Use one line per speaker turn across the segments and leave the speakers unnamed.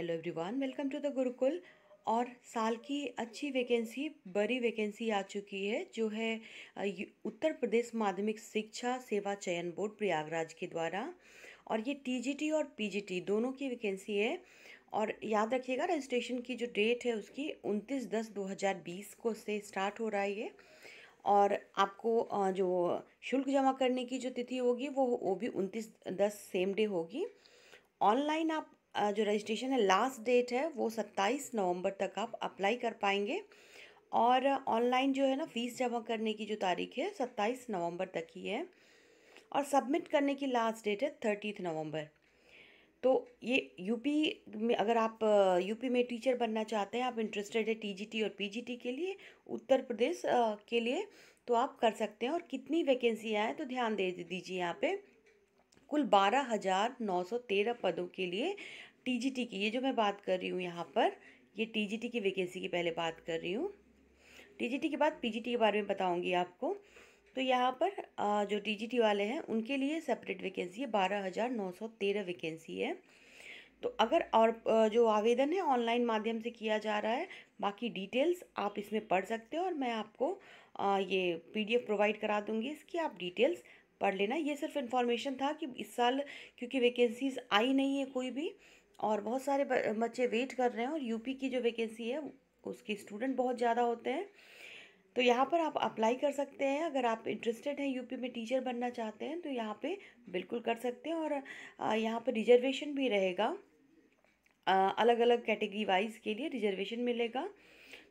hello everyone welcome to the Gurukul और साल की अच्छी वैकेंसी बड़ी वैकेंसी आ चुकी है जो है उत्तर प्रदेश माध्यमिक शिक्षा सेवा चयन बोर्ड प्रयागराज के द्वारा और ये टीजीटी और पीजीटी दोनों की वैकेंसी है और याद रखिएगा रजिस्ट्रेशन की जो डेट है उसकी उनतीस दस बीस को से स्टार्ट हो रहा है ये और आपको जो शुल्क जमा करने की जो तिथि होगी वो वो भी उनतीस दस सेम डे होगी ऑनलाइन आप जो रजिस्ट्रेशन है लास्ट डेट है वो सत्ताईस नवंबर तक आप अप्लाई कर पाएंगे और ऑनलाइन जो है ना फ़ीस जमा करने की जो तारीख है सत्ताईस नवंबर तक ही है और सबमिट करने की लास्ट डेट है थर्टीथ नवंबर तो ये यूपी में अगर आप यूपी में टीचर बनना चाहते हैं आप इंटरेस्टेड है टीजीटी और पीजीटी के लिए उत्तर प्रदेश के लिए तो आप कर सकते हैं और कितनी वैकेंसी आए तो ध्यान दे दीजिए यहाँ पर कुल बारह हज़ार नौ सौ तेरह पदों के लिए टीजीटी की ये जो मैं बात कर रही हूँ यहाँ पर ये टीजीटी की वैकेंसी की पहले बात कर रही हूँ टीजीटी के बाद पीजीटी के बारे में बताऊँगी आपको तो यहाँ पर जो टीजीटी वाले हैं उनके लिए सेपरेट वैकेंसी है बारह हज़ार नौ सौ तेरह वैकेंसी है तो अगर और जो आवेदन है ऑनलाइन माध्यम से किया जा रहा है बाकी डिटेल्स आप इसमें पढ़ सकते हो और मैं आपको ये पीडीएफ प्रोवाइड करा दूँगी इसकी आप डिटेल्स पढ़ लेना ये सिर्फ इन्फॉर्मेशन था कि इस साल क्योंकि वैकेंसीज आई नहीं है कोई भी और बहुत सारे बच्चे वेट कर रहे हैं और यूपी की जो वैकेंसी है उसके स्टूडेंट बहुत ज़्यादा होते हैं तो यहाँ पर आप अप्लाई कर सकते हैं अगर आप इंटरेस्टेड हैं यूपी में टीचर बनना चाहते हैं तो यहाँ पे बिल्कुल कर सकते हैं और यहाँ पर रिजर्वेशन भी रहेगा अलग अलग कैटेगरी वाइज के लिए रिजर्वेशन मिलेगा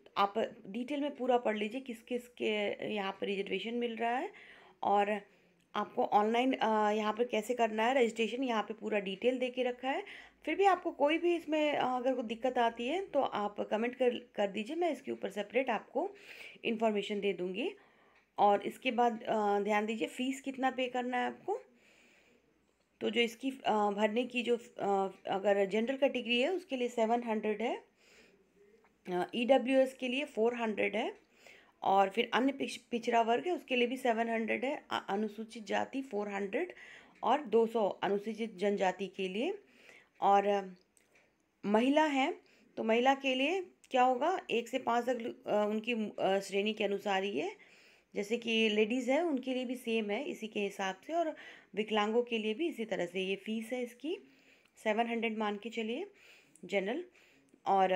तो आप डिटेल में पूरा पढ़ लीजिए किस किस के यहाँ पर रिजर्वेशन मिल रहा है और आपको ऑनलाइन यहाँ पर कैसे करना है रजिस्ट्रेशन यहाँ पे पूरा डिटेल दे के रखा है फिर भी आपको कोई भी इसमें अगर कोई दिक्कत आती है तो आप कमेंट कर कर दीजिए मैं इसके ऊपर सेपरेट आपको इन्फॉर्मेशन दे दूँगी और इसके बाद ध्यान दीजिए फ़ीस कितना पे करना है आपको तो जो इसकी भरने की जो अगर जनरल कैटेगरी है उसके लिए सेवन हंड्रेड है ई डब्ल्यू एस के लिए फ़ोर हंड्रेड है और फिर अन्य पिछड़ा वर्ग है उसके लिए भी सेवन हंड्रेड है अनुसूचित जाति फोर हंड्रेड और दो सौ अनुसूचित जनजाति के लिए और महिला है तो महिला के लिए क्या होगा एक से पाँच तक उनकी श्रेणी के अनुसार ही है जैसे कि लेडीज़ है उनके लिए भी सेम है इसी के हिसाब से और विकलांगों के लिए भी इसी तरह से ये फ़ीस है इसकी सेवन हंड्रेड मान के चलिए जनरल और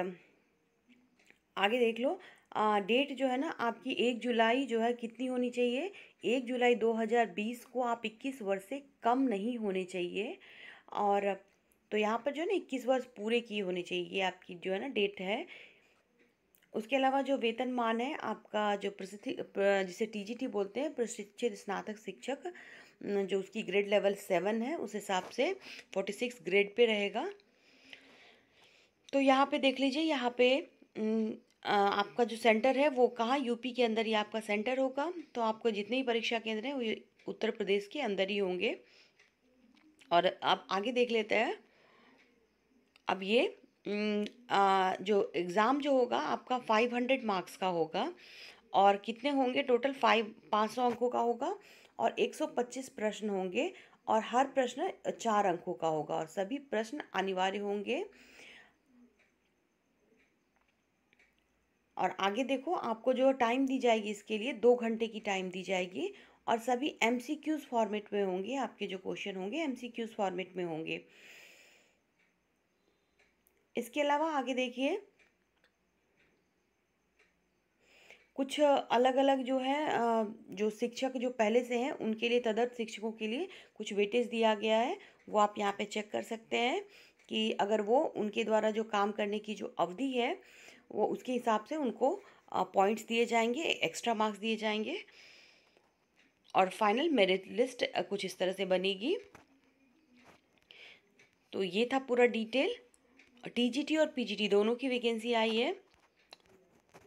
आगे देख लो आ, डेट जो है ना आपकी एक जुलाई जो है कितनी होनी चाहिए एक जुलाई 2020 को आप 21 वर्ष से कम नहीं होने चाहिए और तो यहाँ पर जो है ना इक्कीस वर्ष पूरे किए होने चाहिए ये आपकी जो है ना डेट है उसके अलावा जो वेतनमान है आपका जो प्रसिद्ध जिसे टीजीटी बोलते हैं प्रशिक्षित स्नातक शिक्षक जो उसकी ग्रेड लेवल सेवन है उस हिसाब से फोर्टी सिक्स ग्रेड पे रहेगा तो यहाँ पे देख लीजिए यहाँ पे आपका जो सेंटर है वो कहाँ यूपी के अंदर ही आपका सेंटर होगा तो आपको जितने भी परीक्षा केंद्र हैं वो उत्तर प्रदेश के अंदर ही होंगे और आप आगे देख लेते हैं अब ये जो एग्ज़ाम जो होगा आपका फाइव हंड्रेड मार्क्स का होगा और कितने होंगे टोटल फाइव पाँच सौ अंकों का होगा और एक सौ पच्चीस प्रश्न होंगे और हर प्रश्न चार अंकों का होगा और सभी प्रश्न अनिवार्य होंगे और आगे देखो आपको जो टाइम दी जाएगी इसके लिए दो घंटे की टाइम दी जाएगी और सभी एम फॉर्मेट में होंगे आपके जो क्वेश्चन होंगे एम फॉर्मेट में होंगे इसके अलावा आगे देखिए कुछ अलग अलग जो है जो शिक्षक जो पहले से हैं उनके लिए तदर्थ शिक्षकों के लिए कुछ वेटेज दिया गया है वो आप यहाँ पे चेक कर सकते हैं कि अगर वो उनके द्वारा जो काम करने की जो अवधि है वो उसके हिसाब से उनको पॉइंट्स दिए जाएंगे एक्स्ट्रा मार्क्स दिए जाएंगे और फाइनल मेरिट लिस्ट कुछ इस तरह से बनेगी तो ये था पूरा डिटेल टीजीटी और पीजीटी दोनों की वैकेंसी आई है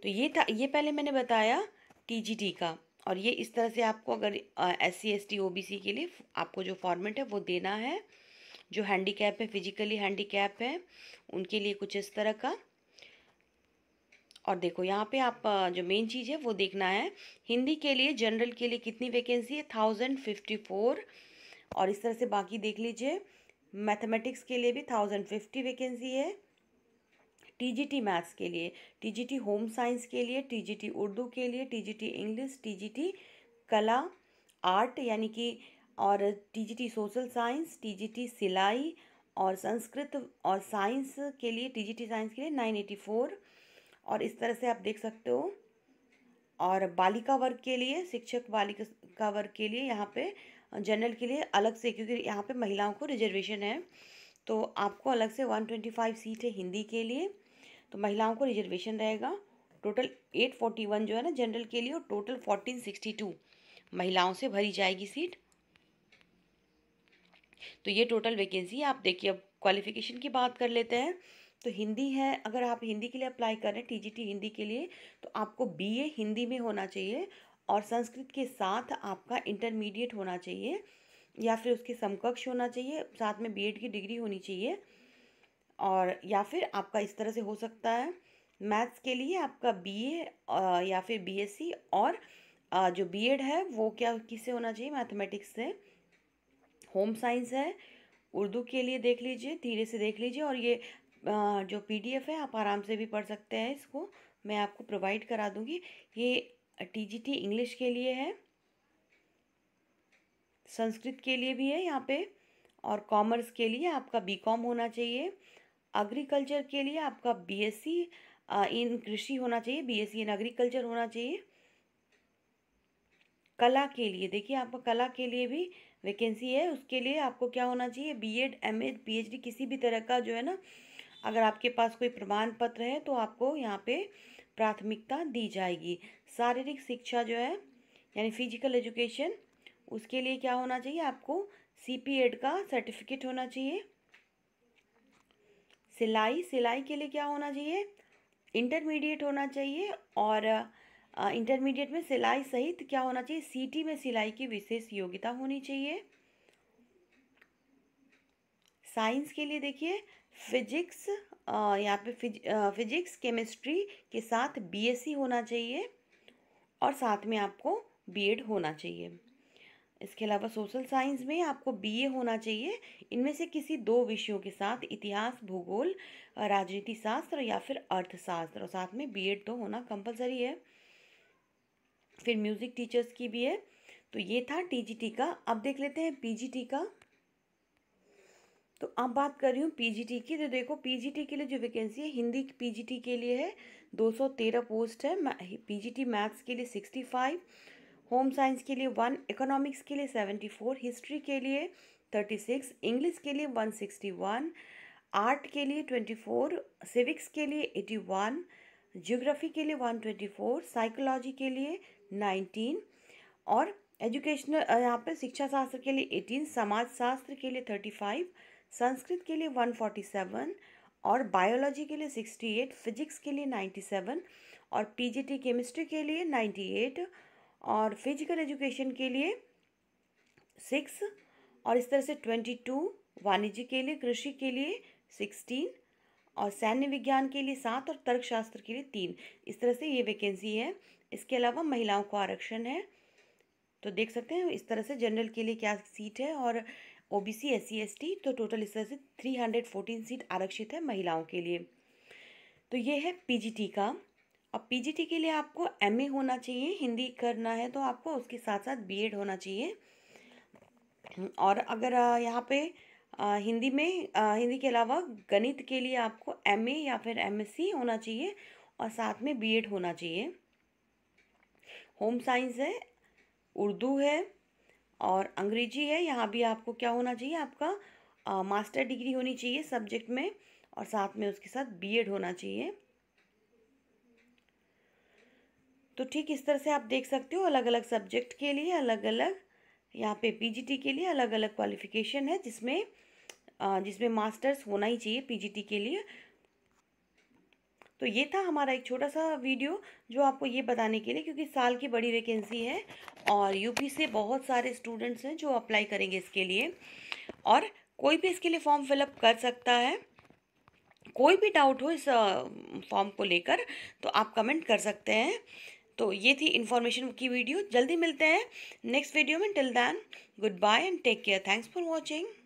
तो ये था ये पहले मैंने बताया टीजीटी का और ये इस तरह से आपको अगर S C S T O B C के लिए आपको जो फॉर्मेट है वो देना है जो हैंडी है फिजिकली हैंडी है उनके लिए कुछ इस तरह का और देखो यहाँ पे आप जो मेन चीज़ है वो देखना है हिंदी के लिए जनरल के लिए कितनी वैकेंसी है थाउजेंड फिफ्टी फोर और इस तरह से बाकी देख लीजिए मैथमेटिक्स के लिए भी थाउजेंड फिफ्टी वैकेंसी है टीजीटी मैथ्स के लिए टीजीटी होम साइंस के लिए टीजीटी उर्दू के लिए टीजीटी इंग्लिश टीजीटी कला आर्ट यानी कि और टीजीटी सोशल साइंस टीजीटी सिलाई और संस्कृत और साइंस के लिए टीजीटी साइंस के लिए नाइन एटी फोर और इस तरह से आप देख सकते हो और बालिका वर्ग के लिए शिक्षक बालिका वर्ग के लिए यहाँ पे जनरल के लिए अलग से क्योंकि यहाँ पे महिलाओं को रिजर्वेशन है तो आपको अलग से वन ट्वेंटी फाइव सीट है हिंदी के लिए तो महिलाओं को रिजर्वेशन रहेगा टोटल एट फोर्टी वन जो है ना जनरल के लिए और टोटल फोर्टीन सिक्सटी टू महिलाओं से भरी जाएगी सीट तो ये टोटल वैकेंसी आप देखिए अब क्वालिफिकेशन की बात कर लेते हैं तो हिंदी है अगर आप हिंदी के लिए अप्लाई करें टी जी टी हिंदी के लिए तो आपको बी ए हिंदी में होना चाहिए और संस्कृत के साथ आपका इंटरमीडिएट होना चाहिए या फिर उसके समकक्ष होना चाहिए साथ में बीएड की डिग्री होनी चाहिए और या फिर आपका इस तरह से हो सकता है मैथ्स के लिए आपका बीए या फिर बीएससी और जो बीएड है वो क्या किससे होना चाहिए मैथमेटिक्स से होम साइंस है उर्दू के लिए देख लीजिए धीरे से देख लीजिए और ये जो पीडीएफ है आप आराम से भी पढ़ सकते हैं इसको मैं आपको प्रोवाइड करा दूँगी ये टीजीटी इंग्लिश के लिए है संस्कृत के लिए भी है यहाँ पे और कॉमर्स के लिए आपका बीकॉम होना चाहिए एग्रीकल्चर के लिए आपका बीएससी इन कृषि होना चाहिए बीएससी इन एग्रीकल्चर होना चाहिए कला के लिए देखिए आपका कला के लिए भी वैकेंसी है उसके लिए आपको क्या होना चाहिए बीएड एमएड पीएचडी किसी भी तरह का जो है ना अगर आपके पास कोई प्रमाण पत्र है तो आपको यहाँ पे प्राथमिकता दी जाएगी शारीरिक शिक्षा जो है यानी फिजिकल एजुकेशन उसके लिए क्या होना चाहिए आपको सी पी एड का सर्टिफिकेट होना चाहिए सिलाई सिलाई के लिए क्या होना चाहिए इंटरमीडिएट होना चाहिए और इंटरमीडिएट में सिलाई सहित क्या होना चाहिए सीटी में सिलाई की विशेष योग्यता होनी चाहिए साइंस के लिए देखिए फिजिक्स यहाँ पे फिज, फिजिक्स केमिस्ट्री के साथ बीएससी e होना चाहिए और साथ में आपको बीएड होना चाहिए इसके अलावा सोशल साइंस में आपको बीए होना चाहिए इनमें से किसी दो विषयों के साथ इतिहास भूगोल राजनीति शास्त्र या फिर अर्थशास्त्र और साथ में बीएड तो होना कंपलसरी है फिर म्यूज़िक टीचर्स की भी है तो ये था टीजीटी का अब देख लेते हैं पीजीटी का तो अब बात कर रही हूँ पीजीटी की तो देखो पीजीटी के लिए जो वैकेंसी है हिंदी पीजीटी के लिए है 213 पोस्ट है पीजीटी मैथ्स के लिए 65 होम साइंस के लिए वन इकोनॉमिक्स के लिए 74 हिस्ट्री के लिए 36 इंग्लिश के लिए 161 आर्ट के लिए 24 सिविक्स के लिए 81 ज्योग्राफी के लिए 124 साइकोलॉजी के लिए 19 और एजुकेशनल यहाँ पर शिक्षा शास्त्र के लिए 18 समाज शास्त्र के लिए 35 संस्कृत के लिए 147 और बायोलॉजी के लिए 68 फिजिक्स के लिए 97 और पीजीटी केमिस्ट्री के लिए 98 और फिजिकल एजुकेशन के लिए सिक्स और इस तरह से ट्वेंटी टू वाणिज्य के लिए कृषि के लिए सिक्सटीन और सैन्य विज्ञान के लिए सात और तर्कशास्त्र के लिए तीन इस तरह से ये वैकेंसी है इसके अलावा महिलाओं को आरक्षण है तो देख सकते हैं इस तरह से जनरल के लिए क्या सीट है और ओ बी सी एस सी तो टोटल इस तरह से थ्री हंड्रेड फोर्टीन सीट आरक्षित है महिलाओं के लिए तो ये है पीजीटी का अब पीजीटी के लिए आपको एमए होना चाहिए हिंदी करना है तो आपको उसके साथ साथ बीएड होना चाहिए और अगर यहाँ पे हिंदी में हिंदी के अलावा गणित के लिए आपको एमए या फिर एमएससी होना चाहिए और साथ में बीएड होना चाहिए होम साइंस है उर्दू है और अंग्रेजी है यहाँ भी आपको क्या होना चाहिए आपका आ, मास्टर डिग्री होनी चाहिए सब्जेक्ट में और साथ में उसके साथ बीएड होना चाहिए तो ठीक इस तरह से आप देख सकते हो अलग अलग सब्जेक्ट के लिए अलग अलग यहाँ पे पीजीटी के लिए अलग अलग क्वालिफिकेशन है जिसमें जिसमें मास्टर्स होना ही चाहिए पीजीटी के लिए तो ये था हमारा एक छोटा सा वीडियो जो आपको ये बताने के लिए क्योंकि साल की बड़ी वैकेंसी है और यूपी से बहुत सारे स्टूडेंट्स हैं जो अप्लाई करेंगे इसके लिए और कोई भी इसके लिए फॉर्म फिलअप कर सकता है कोई भी डाउट हो इस फॉर्म को लेकर तो आप कमेंट कर सकते हैं तो ये थी इन्फॉर्मेशन की वीडियो जल्दी मिलते हैं नेक्स्ट वीडियो में till then goodbye and take care thanks for watching